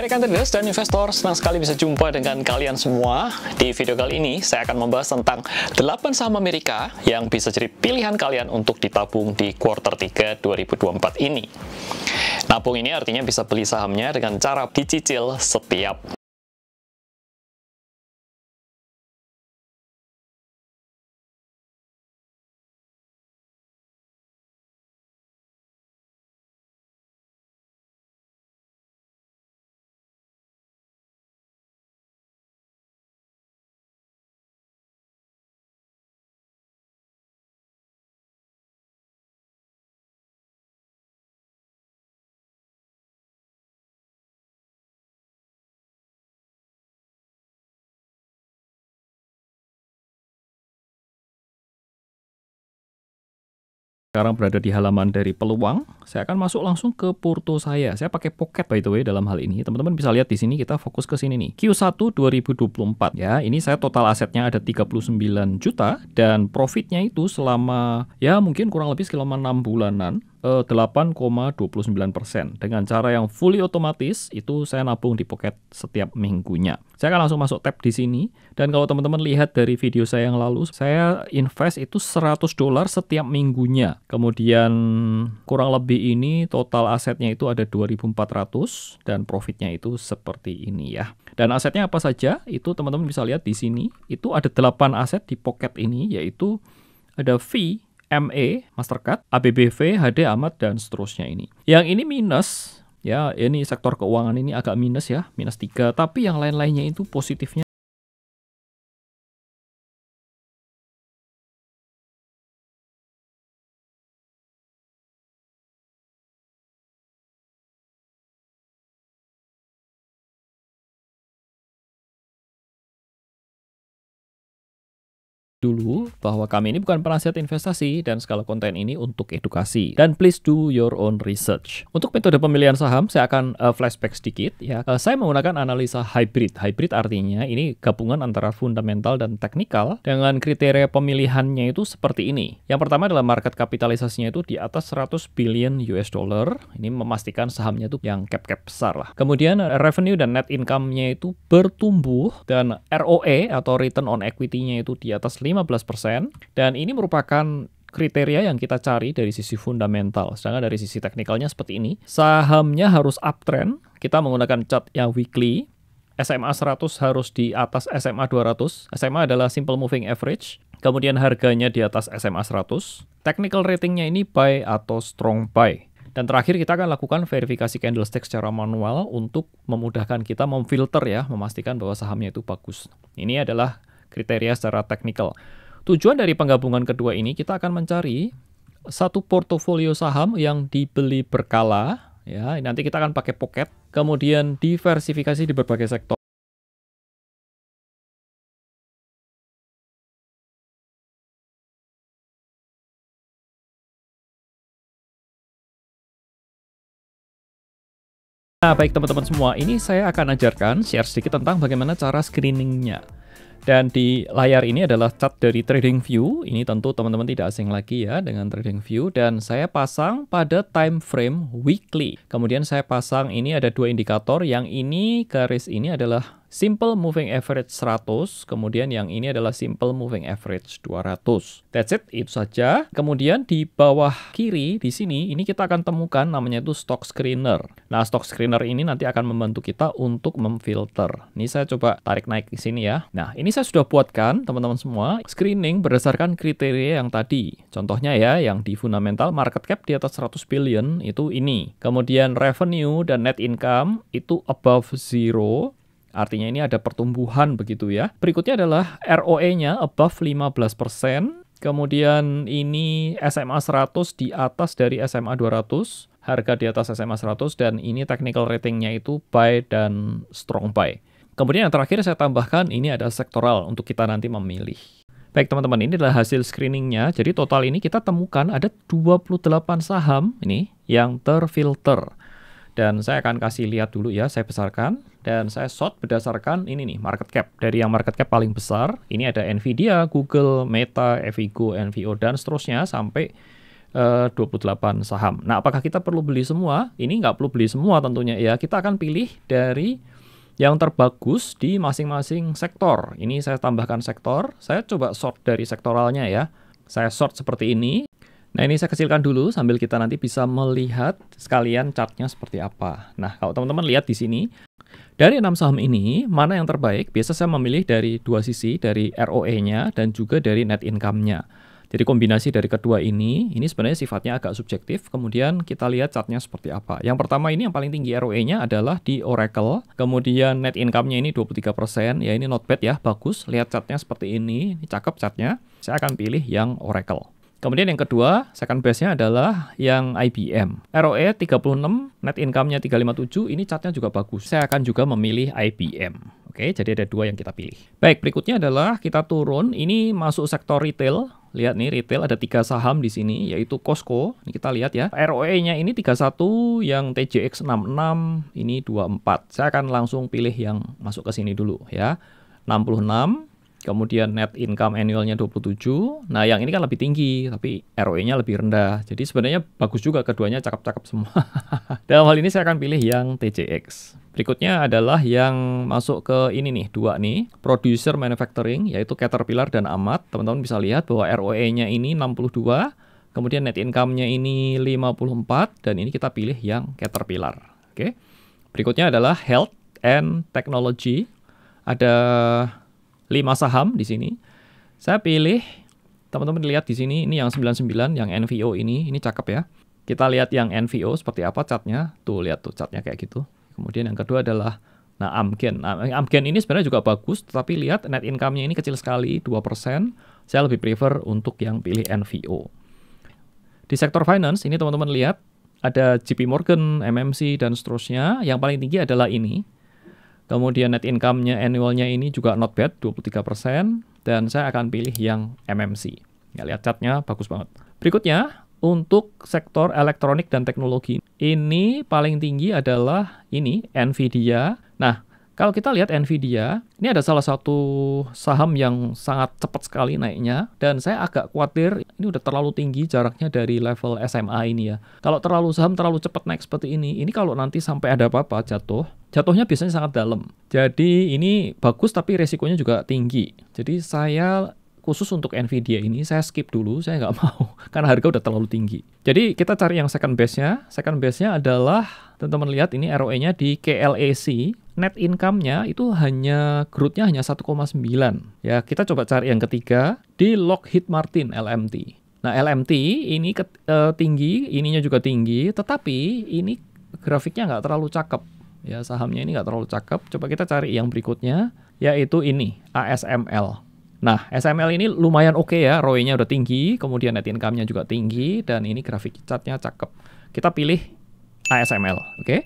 Hai rekan traders dan investor, senang sekali bisa jumpa dengan kalian semua. Di video kali ini, saya akan membahas tentang 8 saham Amerika yang bisa jadi pilihan kalian untuk ditabung di quarter 3 2024 ini. Nabung ini artinya bisa beli sahamnya dengan cara dicicil setiap Sekarang berada di halaman dari peluang, saya akan masuk langsung ke porto saya. Saya pakai pocket by the way dalam hal ini. Teman-teman bisa lihat di sini kita fokus ke sini nih. Q1 2024 ya. Ini saya total asetnya ada 39 juta dan profitnya itu selama ya mungkin kurang lebih selama 6 bulanan 8,29 eh, persen. Dengan cara yang fully otomatis itu saya nabung di pocket setiap minggunya. Saya akan langsung masuk tab di sini. Dan kalau teman-teman lihat dari video saya yang lalu, saya invest itu 100 dolar setiap minggunya. Kemudian kurang lebih ini total asetnya itu ada 2.400 dan profitnya itu seperti ini ya. Dan asetnya apa saja? Itu teman-teman bisa lihat di sini. Itu ada 8 aset di pocket ini yaitu ada fee ME, Mastercard, ABBV, HD Amat, dan seterusnya ini. Yang ini minus, ya ini sektor keuangan ini agak minus ya, minus 3, tapi yang lain-lainnya itu positifnya bahwa kami ini bukan penasihat investasi dan segala konten ini untuk edukasi. Dan please do your own research. Untuk metode pemilihan saham, saya akan uh, flashback sedikit ya. Uh, saya menggunakan analisa hybrid. Hybrid artinya ini gabungan antara fundamental dan teknikal dengan kriteria pemilihannya itu seperti ini. Yang pertama adalah market kapitalisasinya itu di atas 100 billion US dollar. Ini memastikan sahamnya itu yang cap-cap besar lah. Kemudian eh, revenue dan net income-nya itu bertumbuh dan ROE atau return on equity-nya itu di atas 15% dan ini merupakan kriteria yang kita cari dari sisi fundamental. Sedangkan dari sisi teknikalnya seperti ini. Sahamnya harus uptrend. Kita menggunakan chart yang weekly. SMA 100 harus di atas SMA 200. SMA adalah simple moving average. Kemudian harganya di atas SMA 100. Technical ratingnya ini buy atau strong buy. Dan terakhir kita akan lakukan verifikasi candlestick secara manual untuk memudahkan kita memfilter ya, memastikan bahwa sahamnya itu bagus. Ini adalah kriteria secara teknikal. Tujuan dari penggabungan kedua ini kita akan mencari satu portofolio saham yang dibeli berkala ya. Nanti kita akan pakai pocket, kemudian diversifikasi di berbagai sektor. Nah, baik teman-teman semua, ini saya akan ajarkan share sedikit tentang bagaimana cara screeningnya. Dan di layar ini adalah chart dari Trading View. Ini tentu teman-teman tidak asing lagi ya dengan Trading View. Dan saya pasang pada time frame weekly. Kemudian saya pasang ini ada dua indikator. Yang ini garis ini adalah Simple Moving Average 100, kemudian yang ini adalah Simple Moving Average 200. That's it, itu saja. Kemudian di bawah kiri di sini, ini kita akan temukan namanya itu Stock Screener. Nah, Stock Screener ini nanti akan membantu kita untuk memfilter. Ini saya coba tarik naik di sini ya. Nah, ini saya sudah buatkan teman-teman semua screening berdasarkan kriteria yang tadi. Contohnya ya, yang di fundamental market cap di atas 100 billion itu ini. Kemudian revenue dan net income itu above zero Artinya ini ada pertumbuhan begitu ya. Berikutnya adalah ROE-nya above 15%. Kemudian ini SMA 100 di atas dari SMA 200, harga di atas SMA 100 dan ini technical ratingnya itu buy dan strong buy. Kemudian yang terakhir saya tambahkan ini ada sektoral untuk kita nanti memilih. Baik teman-teman, ini adalah hasil screeningnya. Jadi total ini kita temukan ada 28 saham ini yang terfilter. Dan saya akan kasih lihat dulu ya, saya besarkan dan saya sort berdasarkan ini nih market cap dari yang market cap paling besar ini ada Nvidia, Google, Meta, Evigo, NVO dan seterusnya sampai eh, uh, 28 saham. Nah, apakah kita perlu beli semua? Ini nggak perlu beli semua tentunya ya. Kita akan pilih dari yang terbagus di masing-masing sektor. Ini saya tambahkan sektor. Saya coba sort dari sektoralnya ya. Saya sort seperti ini. Nah ini saya kecilkan dulu sambil kita nanti bisa melihat sekalian chartnya seperti apa. Nah kalau teman-teman lihat di sini, dari enam saham ini, mana yang terbaik? Biasa saya memilih dari dua sisi, dari ROE-nya dan juga dari net income-nya. Jadi kombinasi dari kedua ini, ini sebenarnya sifatnya agak subjektif. Kemudian kita lihat chartnya seperti apa. Yang pertama ini yang paling tinggi ROE-nya adalah di Oracle. Kemudian net income-nya ini 23%. Ya ini not bad ya, bagus. Lihat chartnya seperti ini, ini cakep chartnya. Saya akan pilih yang Oracle. Kemudian yang kedua, second base-nya adalah yang IBM. ROE 36, net income-nya 357, ini catnya juga bagus. Saya akan juga memilih IBM. Oke, jadi ada dua yang kita pilih. Baik, berikutnya adalah kita turun, ini masuk sektor retail. Lihat nih, retail ada tiga saham di sini, yaitu Costco. Ini kita lihat ya, ROE-nya ini 31, yang TJX 66, ini 24. Saya akan langsung pilih yang masuk ke sini dulu ya. 66, kemudian net income annualnya 27. Nah, yang ini kan lebih tinggi, tapi ROE-nya lebih rendah. Jadi sebenarnya bagus juga keduanya cakep-cakep semua. Dalam hal ini saya akan pilih yang TJX. Berikutnya adalah yang masuk ke ini nih, dua nih, producer manufacturing yaitu Caterpillar dan Amat. Teman-teman bisa lihat bahwa ROE-nya ini 62, kemudian net income-nya ini 54 dan ini kita pilih yang Caterpillar. Oke. Berikutnya adalah health and technology. Ada 5 saham di sini. Saya pilih teman-teman lihat di sini ini yang 99 yang NVO ini, ini cakep ya. Kita lihat yang NVO seperti apa catnya. Tuh lihat tuh catnya kayak gitu. Kemudian yang kedua adalah nah Amgen. Nah, Amgen ini sebenarnya juga bagus, tetapi lihat net income-nya ini kecil sekali, 2%. Saya lebih prefer untuk yang pilih NVO. Di sektor finance ini teman-teman lihat ada JP Morgan, MMC dan seterusnya. Yang paling tinggi adalah ini Kemudian net income-nya annual-nya ini juga not bad, 23%. Dan saya akan pilih yang MMC. Ya, lihat catnya, bagus banget. Berikutnya, untuk sektor elektronik dan teknologi. Ini paling tinggi adalah ini, Nvidia. Nah, kalau kita lihat Nvidia, ini ada salah satu saham yang sangat cepat sekali naiknya dan saya agak khawatir ini udah terlalu tinggi jaraknya dari level SMA ini ya. Kalau terlalu saham terlalu cepat naik seperti ini, ini kalau nanti sampai ada apa-apa jatuh, jatuhnya biasanya sangat dalam. Jadi ini bagus tapi resikonya juga tinggi. Jadi saya khusus untuk Nvidia ini saya skip dulu, saya nggak mau karena harga udah terlalu tinggi. Jadi kita cari yang second base-nya. Second base-nya adalah teman-teman lihat ini ROE-nya di KLAC e net income-nya itu hanya growth-nya hanya 1,9. Ya, kita coba cari yang ketiga di Lockheed Martin LMT. Nah, LMT ini ke, uh, tinggi, ininya juga tinggi, tetapi ini grafiknya nggak terlalu cakep. Ya, sahamnya ini nggak terlalu cakep. Coba kita cari yang berikutnya, yaitu ini, ASML. Nah, SML ini lumayan oke okay ya, ROE-nya udah tinggi, kemudian net income-nya juga tinggi, dan ini grafik chartnya cakep. Kita pilih ASML. Oke. Okay?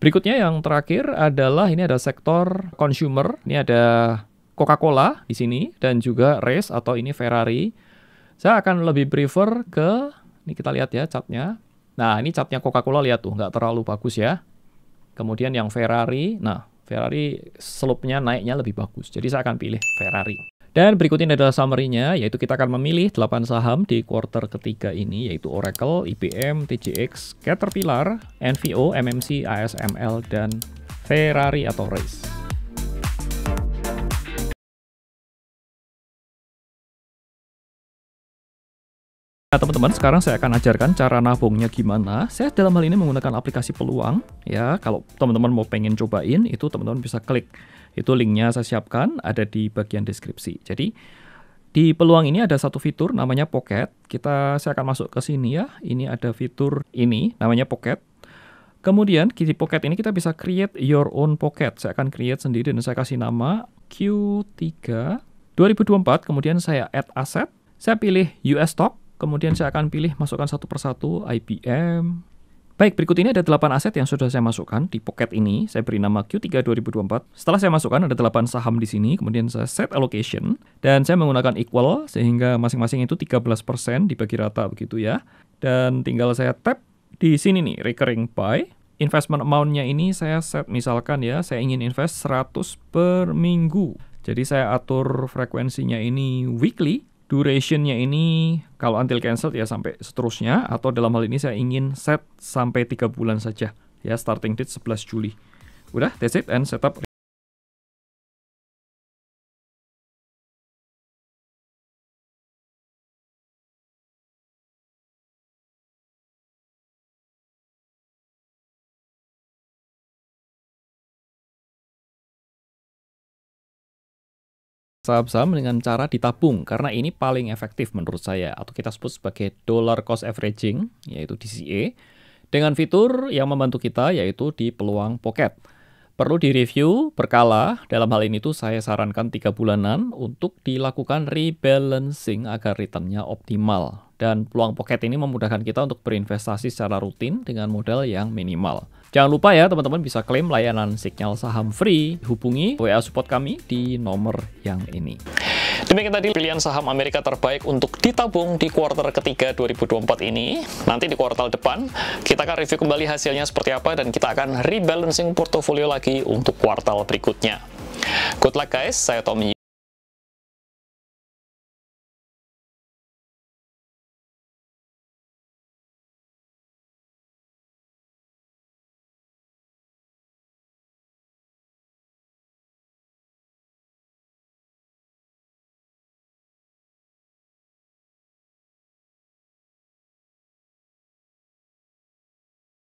Berikutnya yang terakhir adalah ini ada sektor consumer. Ini ada Coca-Cola di sini dan juga Race atau ini Ferrari. Saya akan lebih prefer ke ini kita lihat ya catnya. Nah ini catnya Coca-Cola lihat tuh nggak terlalu bagus ya. Kemudian yang Ferrari, nah Ferrari slope-nya naiknya lebih bagus. Jadi saya akan pilih Ferrari. Dan berikut ini adalah summary-nya, yaitu kita akan memilih 8 saham di quarter ketiga ini, yaitu Oracle, IBM, TJX, Caterpillar, NVO, MMC, ASML, dan Ferrari atau Race. Nah teman-teman sekarang saya akan ajarkan cara nabungnya gimana Saya dalam hal ini menggunakan aplikasi peluang ya Kalau teman-teman mau pengen cobain itu teman-teman bisa klik Itu linknya saya siapkan ada di bagian deskripsi Jadi di peluang ini ada satu fitur namanya pocket Kita saya akan masuk ke sini ya Ini ada fitur ini namanya pocket Kemudian di pocket ini kita bisa create your own pocket Saya akan create sendiri dan saya kasih nama Q3 2024 kemudian saya add asset Saya pilih US stock Kemudian saya akan pilih masukkan satu persatu IBM. Baik, berikut ini ada 8 aset yang sudah saya masukkan di pocket ini. Saya beri nama Q3 2024. Setelah saya masukkan, ada 8 saham di sini. Kemudian saya set allocation. Dan saya menggunakan equal, sehingga masing-masing itu 13% dibagi rata begitu ya. Dan tinggal saya tap di sini nih, recurring buy. Investment amount-nya ini saya set misalkan ya, saya ingin invest 100 per minggu. Jadi saya atur frekuensinya ini weekly durationnya ini kalau until cancel ya sampai seterusnya atau dalam hal ini saya ingin set sampai tiga bulan saja ya starting date 11 Juli. Udah that's it and setup saham-saham dengan cara ditabung karena ini paling efektif menurut saya atau kita sebut sebagai dollar cost averaging yaitu DCA dengan fitur yang membantu kita yaitu di peluang pocket perlu direview berkala. Dalam hal ini tuh saya sarankan tiga bulanan untuk dilakukan rebalancing agar returnnya optimal. Dan peluang pocket ini memudahkan kita untuk berinvestasi secara rutin dengan modal yang minimal. Jangan lupa ya teman-teman bisa klaim layanan signal saham free. Hubungi WA support kami di nomor yang ini. Demikian tadi pilihan saham Amerika terbaik untuk ditabung di kuartal ketiga 2024 ini. Nanti di kuartal depan, kita akan review kembali hasilnya seperti apa dan kita akan rebalancing portofolio lagi untuk kuartal berikutnya. Good luck guys, saya Tommy.